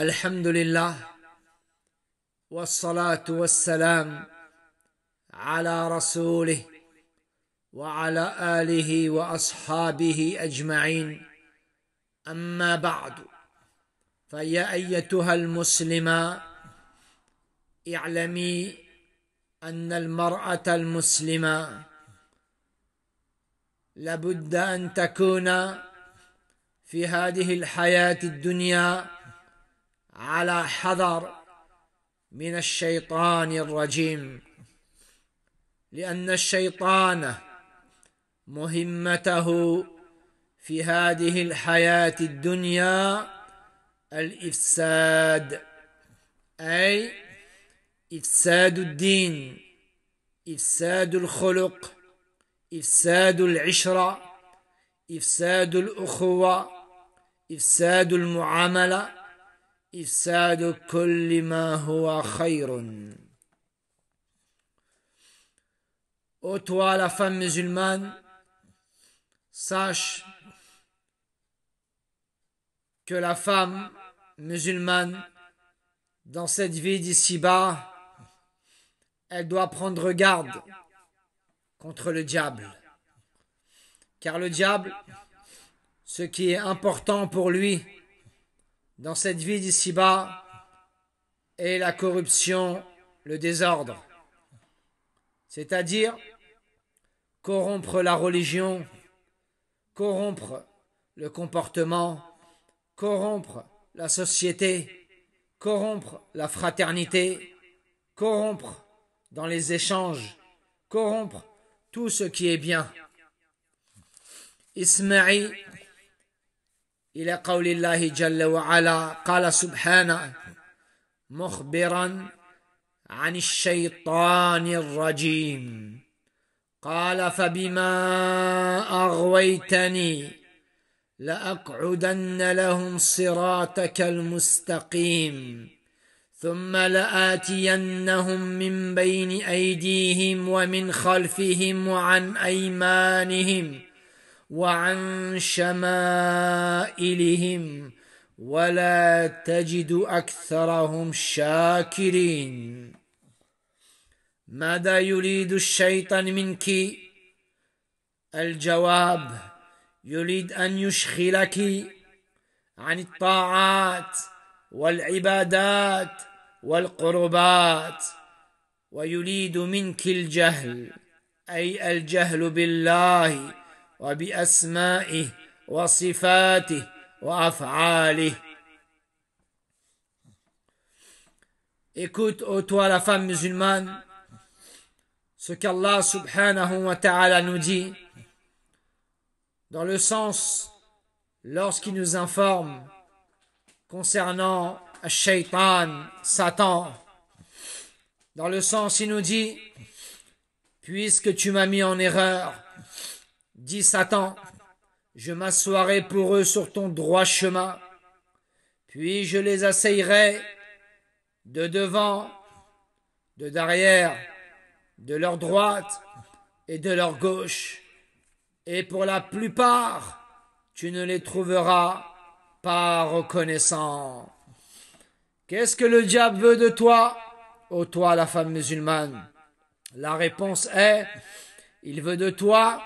الحمد لله والصلاه والسلام على رسوله وعلى اله واصحابه اجمعين اما بعد فيا ايتها المسلمه اعلمي ان المراه المسلمه لابد ان تكون في هذه الحياه الدنيا على حذر من الشيطان الرجيم لان الشيطان مهمته في هذه الحياه الدنيا الافساد اي افساد الدين افساد الخلق افساد العشره افساد الاخوه افساد المعامله إفساد خير Ô toi, la femme musulmane, sache que la femme musulmane, dans cette vie d'ici-bas, elle doit prendre garde contre le diable. Car le diable, ce qui est important pour lui, dans cette vie d'ici-bas est la corruption, le désordre, c'est-à-dire corrompre la religion, corrompre le comportement, corrompre la société, corrompre la fraternité, corrompre dans les échanges, corrompre tout ce qui est bien. Ismaï الى قول الله جل وعلا قال سبحانه مخبرا عن الشيطان الرجيم قال فبما اغويتني لاقعدن لهم صراطك المستقيم ثم لاتينهم من بين ايديهم ومن خلفهم وعن ايمانهم وعن شمائلهم ولا تجد اكثرهم شاكرين ماذا يريد الشيطان منك الجواب يريد ان يشغلك عن الطاعات والعبادات والقربات ويريد منك الجهل اي الجهل بالله et Écoute, ô toi la femme musulmane, ce qu'Allah subhanahu wa ta'ala nous dit, dans le sens, lorsqu'il nous informe concernant Shaitan, Satan, dans le sens, il nous dit, puisque tu m'as mis en erreur, Dis Satan, je m'assoirai pour eux sur ton droit chemin, puis je les asseyerai de devant, de derrière, de leur droite et de leur gauche, et pour la plupart, tu ne les trouveras pas reconnaissants. Qu'est-ce que le diable veut de toi, ô toi la femme musulmane La réponse est, il veut de toi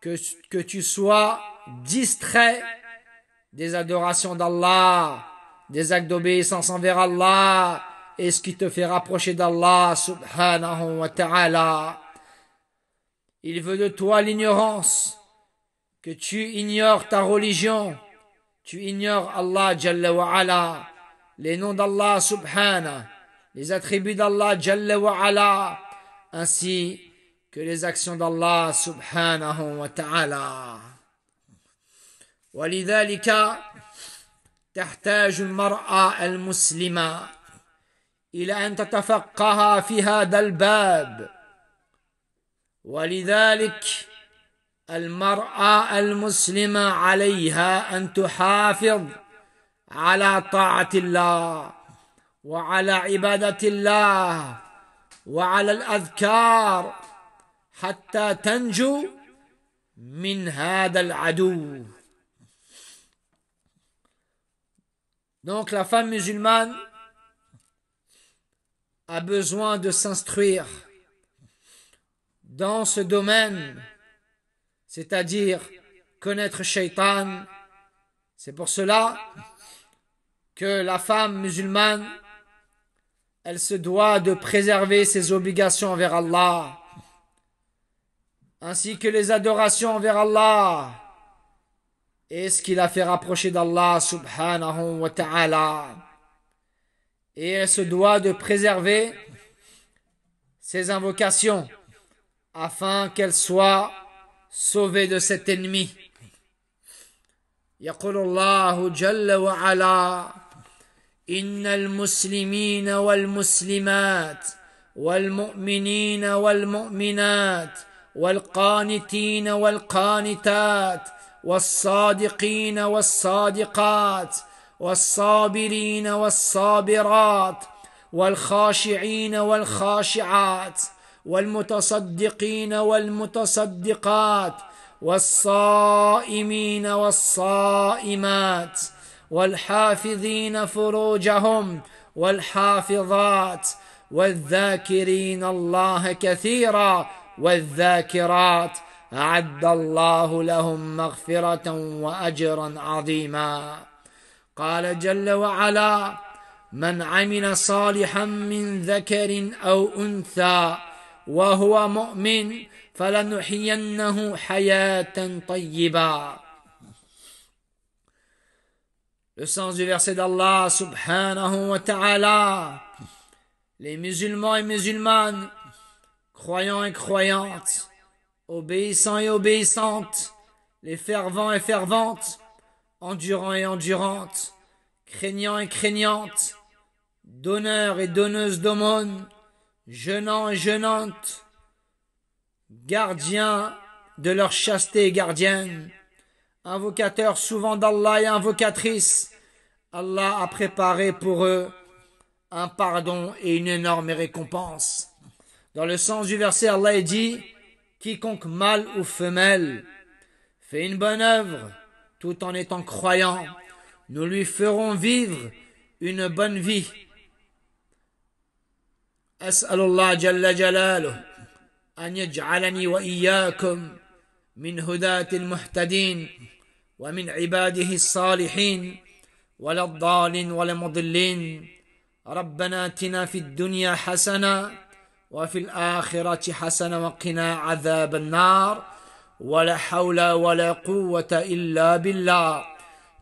que, que tu sois distrait des adorations d'Allah, des actes d'obéissance envers Allah, et ce qui te fait rapprocher d'Allah, subhanahu wa ta'ala. Il veut de toi l'ignorance, que tu ignores ta religion, tu ignores Allah, jalla wa ala, les noms d'Allah, subhanahu, les attributs d'Allah, jalla wa ala. Ainsi, que les actions d'Allah subhanahu wa ta'ala. ولذلك تحتاج المرأة المسلمة إلى أن تتفقه في هذا الباب ولذلك المرأة المسلمة عليها أن تحافظ على طاعة الله وعلى عبادة الله وعلى الأذكار Donc la femme musulmane a besoin de s'instruire dans ce domaine, c'est-à-dire connaître Shaitan. C'est pour cela que la femme musulmane, elle se doit de préserver ses obligations envers Allah ainsi que les adorations envers Allah et ce qui la fait rapprocher d'Allah subhanahu wa ta'ala. Et elle se doit de préserver ses invocations afin qu'elle soit sauvée de cet ennemi. يقول الله جل وعلا ان المسلمين wa al والمؤمنات والقانتين والقانتات والصادقين والصادقات والصابرين والصابرات والخاشعين والخاشعات والمتصدقين والمتصدقات والصائمين والصائمات والحافظين فروجهم والحافظات والذاكرين الله كثيرا والذاكرات أعد الله لهم مغفرة وأجرا عظيما قال جل وعلا من عمل صالحا من ذكر أو أنثى وهو مؤمن فلنحيينه حياة طيبة Le sens du verset d'Allah subhanahu wa ta'ala. Les musulmans et musulmanes croyants et croyantes, obéissants et obéissantes, les fervents et ferventes, endurants et endurantes, craignants et craignantes, donneurs et donneuses d'aumônes, jeûnants et jeûnantes, gardiens de leur chasteté et gardiennes, invocateurs souvent d'Allah et invocatrices, Allah a préparé pour eux un pardon et une énorme récompense. Dans le sens du verset, Allah dit Quiconque mâle ou femelle fait une bonne œuvre tout en étant croyant, nous lui ferons vivre une bonne vie. أسأل الله جل جلاله أن يجعلني وإياكم من هداة المهتدين ومن عباده الصالحين ولا الضالين ولا مضلين ربنا اتنا في الدنيا حسنه وفي الآخرة حسنة وقنا عذاب النار ولا حول ولا قوة إلا بالله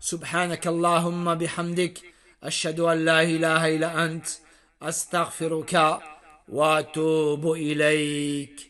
سبحانك اللهم بحمدك أشهد أن لا إله إلا أنت أستغفرك وأتوب إليك